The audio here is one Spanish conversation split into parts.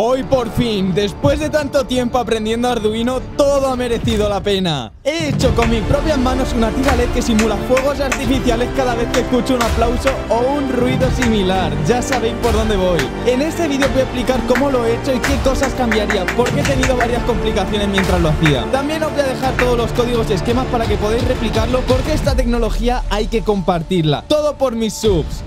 Hoy por fin, después de tanto tiempo aprendiendo Arduino, todo ha merecido la pena. He hecho con mis propias manos una tira LED que simula fuegos artificiales cada vez que escucho un aplauso o un ruido similar. Ya sabéis por dónde voy. En este vídeo voy a explicar cómo lo he hecho y qué cosas cambiaría, porque he tenido varias complicaciones mientras lo hacía. También os voy a dejar todos los códigos y esquemas para que podáis replicarlo, porque esta tecnología hay que compartirla. Todo por mis subs.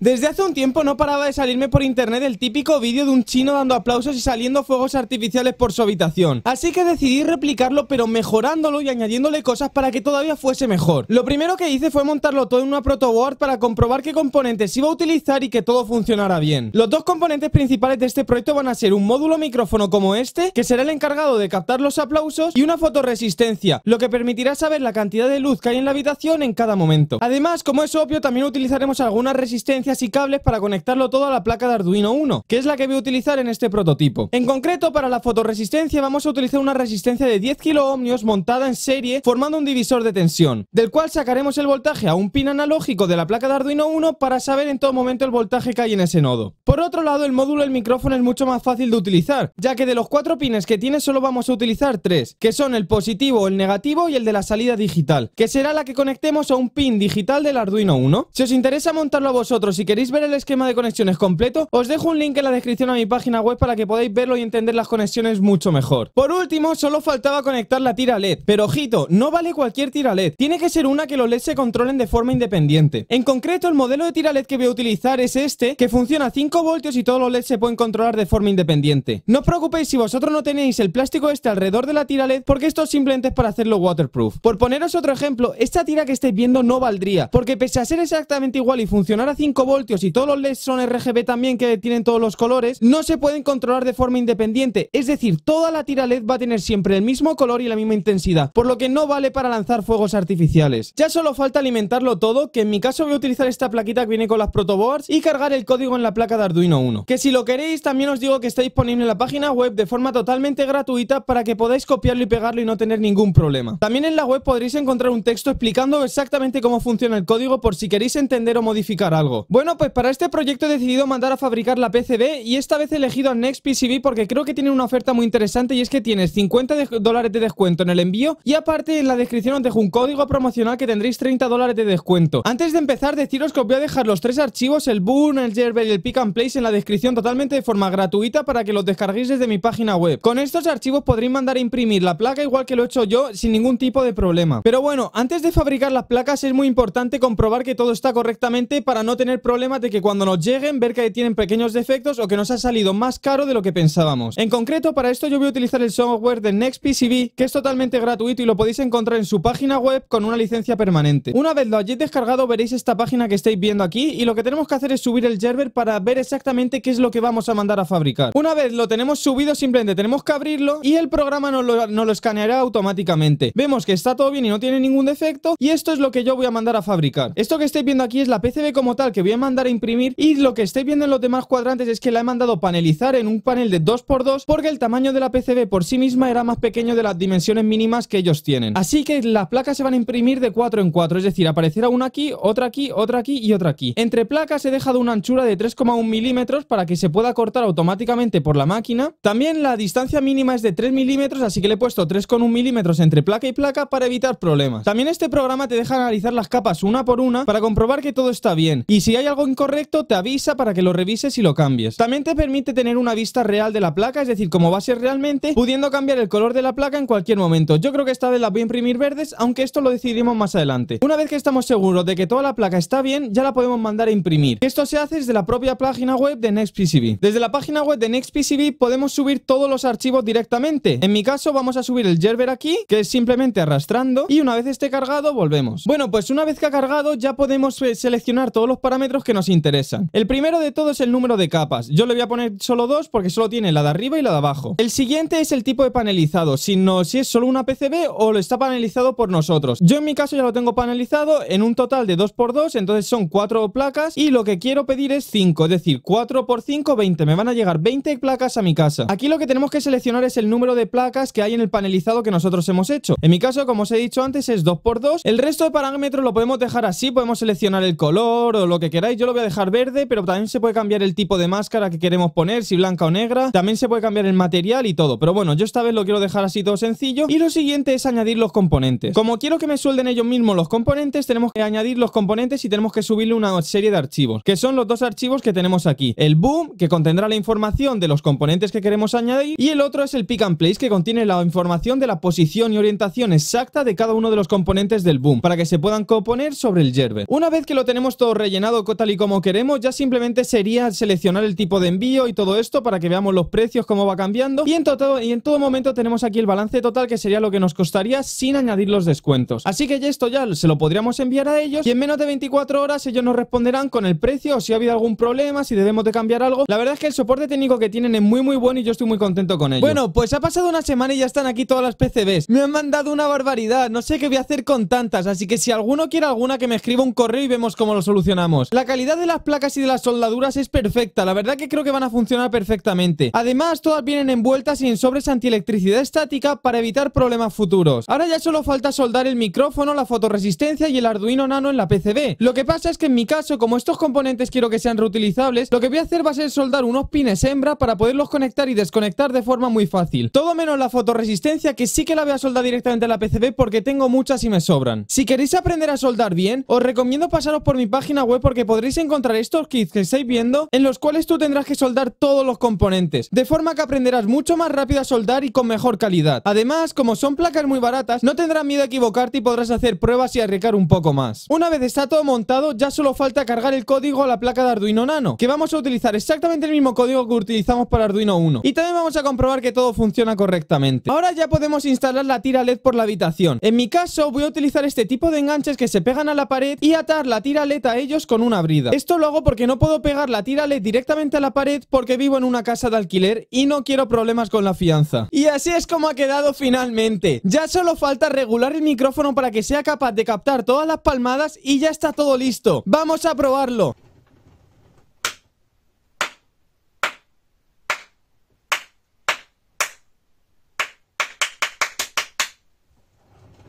Desde hace un tiempo no paraba de salirme por internet el típico vídeo de un chino dando aplausos y saliendo fuegos artificiales por su habitación. Así que decidí replicarlo pero mejorándolo y añadiéndole cosas para que todavía fuese mejor. Lo primero que hice fue montarlo todo en una protoboard para comprobar qué componentes iba a utilizar y que todo funcionara bien. Los dos componentes principales de este proyecto van a ser un módulo micrófono como este, que será el encargado de captar los aplausos, y una fotoresistencia, lo que permitirá saber la cantidad de luz que hay en la habitación en cada momento. Además, como es obvio, también utilizaremos alguna resistencia y cables para conectarlo todo a la placa de Arduino 1, que es la que voy a utilizar en este prototipo. En concreto, para la fotoresistencia vamos a utilizar una resistencia de 10 kiloohmios montada en serie formando un divisor de tensión, del cual sacaremos el voltaje a un pin analógico de la placa de Arduino 1 para saber en todo momento el voltaje que hay en ese nodo. Por otro lado, el módulo del micrófono es mucho más fácil de utilizar, ya que de los cuatro pines que tiene solo vamos a utilizar tres, que son el positivo, el negativo y el de la salida digital, que será la que conectemos a un pin digital del Arduino 1. Si os interesa montarlo a vosotros si queréis ver el esquema de conexiones completo, os dejo un link en la descripción a mi página web para que podáis verlo y entender las conexiones mucho mejor. Por último, solo faltaba conectar la tira LED, pero ojito, no vale cualquier tira LED, tiene que ser una que los LEDs se controlen de forma independiente. En concreto, el modelo de tira LED que voy a utilizar es este, que funciona a 5 voltios y todos los LEDs se pueden controlar de forma independiente. No os preocupéis si vosotros no tenéis el plástico este alrededor de la tira LED, porque esto simplemente es para hacerlo waterproof. Por poneros otro ejemplo, esta tira que estáis viendo no valdría, porque pese a ser exactamente igual y funcionar a 5 voltios y todos los LEDs son RGB también que tienen todos los colores, no se pueden controlar de forma independiente, es decir, toda la tira LED va a tener siempre el mismo color y la misma intensidad, por lo que no vale para lanzar fuegos artificiales. Ya solo falta alimentarlo todo, que en mi caso voy a utilizar esta plaquita que viene con las protoboards y cargar el código en la placa de Arduino 1. Que si lo queréis también os digo que está disponible en la página web de forma totalmente gratuita para que podáis copiarlo y pegarlo y no tener ningún problema. También en la web podréis encontrar un texto explicando exactamente cómo funciona el código por si queréis entender o modificar algo. Bueno, pues para este proyecto he decidido mandar a fabricar la PCB y esta vez he elegido a Next PCB porque creo que tienen una oferta muy interesante y es que tienes 50 dólares de descuento en el envío y aparte en la descripción os dejo un código promocional que tendréis 30 dólares de descuento. Antes de empezar deciros que os voy a dejar los tres archivos, el Boon, el Gerber y el Pick and Place en la descripción totalmente de forma gratuita para que los descarguéis desde mi página web. Con estos archivos podréis mandar a imprimir la placa igual que lo he hecho yo sin ningún tipo de problema. Pero bueno, antes de fabricar las placas es muy importante comprobar que todo está correctamente para no tener problema de que cuando nos lleguen ver que tienen pequeños defectos o que nos ha salido más caro de lo que pensábamos. En concreto, para esto yo voy a utilizar el software de NextPCB, que es totalmente gratuito y lo podéis encontrar en su página web con una licencia permanente. Una vez lo hayáis descargado, veréis esta página que estáis viendo aquí y lo que tenemos que hacer es subir el Gerber para ver exactamente qué es lo que vamos a mandar a fabricar. Una vez lo tenemos subido, simplemente tenemos que abrirlo y el programa nos lo, escaneará automáticamente. Vemos que está todo bien y no tiene ningún defecto y esto es lo que yo voy a mandar a fabricar. Esto que estáis viendo aquí es la PCB como tal que voy a mandar a imprimir y lo que estoy viendo en los demás cuadrantes es que la he mandado panelizar en un panel de 2x2 porque el tamaño de la PCB por sí misma era más pequeño de las dimensiones mínimas que ellos tienen. Así que las placas se van a imprimir de 4 en 4, es decir, aparecerá una aquí, otra aquí, otra aquí y otra aquí. Entre placas he dejado una anchura de 3,1 milímetros para que se pueda cortar automáticamente por la máquina. También la distancia mínima es de 3 milímetros, así que le he puesto 3,1 milímetros entre placa y placa para evitar problemas. También este programa te deja analizar las capas una por una para comprobar que todo está bien. Y si hay algo incorrecto, te avisa para que lo revises y lo cambies. También te permite tener una vista real de la placa, es decir, cómo va a ser realmente, pudiendo cambiar el color de la placa en cualquier momento. Yo creo que esta vez la voy a imprimir verdes, aunque esto lo decidimos más adelante. Una vez que estamos seguros de que toda la placa está bien, ya la podemos mandar a imprimir. Esto se hace desde la propia página web de NextPCB. Desde la página web de NextPCB podemos subir todos los archivos directamente. En mi caso vamos a subir el Gerber aquí, que es simplemente arrastrando, y una vez esté cargado volvemos. Bueno, pues una vez que ha cargado ya podemos eh, seleccionar todos los parámetros que nos interesan. El primero de todo es el número de capas. Yo le voy a poner solo dos porque solo tiene la de arriba y la de abajo. El siguiente es el tipo de panelizado, si, no, si es solo una PCB o lo está panelizado por nosotros. Yo en mi caso ya lo tengo panelizado en un total de 2x2, entonces son 4 placas y lo que quiero pedir es 5, es decir, 4 x 5, 20. Me van a llegar 20 placas a mi casa. Aquí lo que tenemos que seleccionar es el número de placas que hay en el panelizado que nosotros hemos hecho. En mi caso, como os he dicho antes, es 2x2. El resto de parámetros lo podemos dejar así, podemos seleccionar el color o lo que queráis. Yo lo voy a dejar verde, pero también se puede cambiar el tipo de máscara que queremos poner, si blanca o negra. También se puede cambiar el material y todo. Pero bueno, yo esta vez lo quiero dejar así todo sencillo. Y lo siguiente es añadir los componentes. Como quiero que me suelden ellos mismos los componentes, tenemos que añadir los componentes y tenemos que subirle una serie de archivos, que son los dos archivos que tenemos aquí. El boom, que contendrá la información de los componentes que queremos añadir, y el otro es el pick and place, que contiene la información de la posición y orientación exacta de cada uno de los componentes del boom, para que se puedan componer sobre el gerber Una vez que lo tenemos todo rellenado tal y como queremos, ya simplemente sería seleccionar el tipo de envío y todo esto para que veamos los precios, cómo va cambiando. Y en, todo, y en todo momento tenemos aquí el balance total, que sería lo que nos costaría sin añadir los descuentos. Así que ya esto ya se lo podríamos enviar a ellos y en menos de 24 horas ellos nos responderán con el precio o si ha habido algún problema, si debemos de cambiar algo. La verdad es que el soporte técnico que tienen es muy muy bueno y yo estoy muy contento con él Bueno, pues ha pasado una semana y ya están aquí todas las PCBs. Me han mandado una barbaridad, no sé qué voy a hacer con tantas, así que si alguno quiere alguna que me escriba un correo y vemos cómo lo solucionamos. La calidad de las placas y de las soldaduras es perfecta, la verdad que creo que van a funcionar perfectamente. Además, todas vienen envueltas y en sobres antielectricidad estática para evitar problemas futuros. Ahora ya solo falta soldar el micrófono, la fotoresistencia y el Arduino Nano en la PCB. Lo que pasa es que en mi caso, como estos componentes quiero que sean reutilizables, lo que voy a hacer va a ser soldar unos pines hembra para poderlos conectar y desconectar de forma muy fácil. Todo menos la fotoresistencia que sí que la voy a soldar directamente a la PCB porque tengo muchas y me sobran. Si queréis aprender a soldar bien, os recomiendo pasaros por mi página web porque podréis encontrar estos kits que estáis viendo en los cuales tú tendrás que soldar todos los componentes, de forma que aprenderás mucho más rápido a soldar y con mejor calidad. Además, como son placas muy baratas, no tendrás miedo a equivocarte y podrás hacer pruebas y arriesgar un poco más. Una vez está todo montado, ya solo falta cargar el código a la placa de Arduino Nano, que vamos a utilizar exactamente el mismo código que utilizamos para Arduino 1. Y también vamos a comprobar que todo funciona correctamente. Ahora ya podemos instalar la tira LED por la habitación. En mi caso, voy a utilizar este tipo de enganches que se pegan a la pared y atar la tira LED a ellos con una abrida. Esto lo hago porque no puedo pegar la tírale directamente a la pared porque vivo en una casa de alquiler y no quiero problemas con la fianza. Y así es como ha quedado finalmente. Ya solo falta regular el micrófono para que sea capaz de captar todas las palmadas y ya está todo listo. ¡Vamos a probarlo!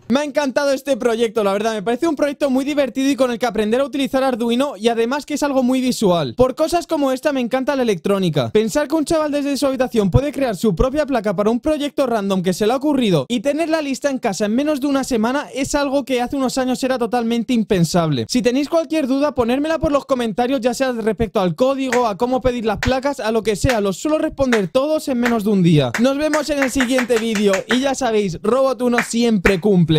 Me ha encantado este proyecto, la verdad, me parece un proyecto muy divertido y con el que aprender a utilizar Arduino y además que es algo muy visual. Por cosas como esta me encanta la electrónica. Pensar que un chaval desde su habitación puede crear su propia placa para un proyecto random que se le ha ocurrido y tenerla lista en casa en menos de una semana es algo que hace unos años era totalmente impensable. Si tenéis cualquier duda, ponérmela por los comentarios ya sea respecto al código, a cómo pedir las placas, a lo que sea, los suelo responder todos en menos de un día. Nos vemos en el siguiente vídeo y ya sabéis, Robot 1 siempre cumple.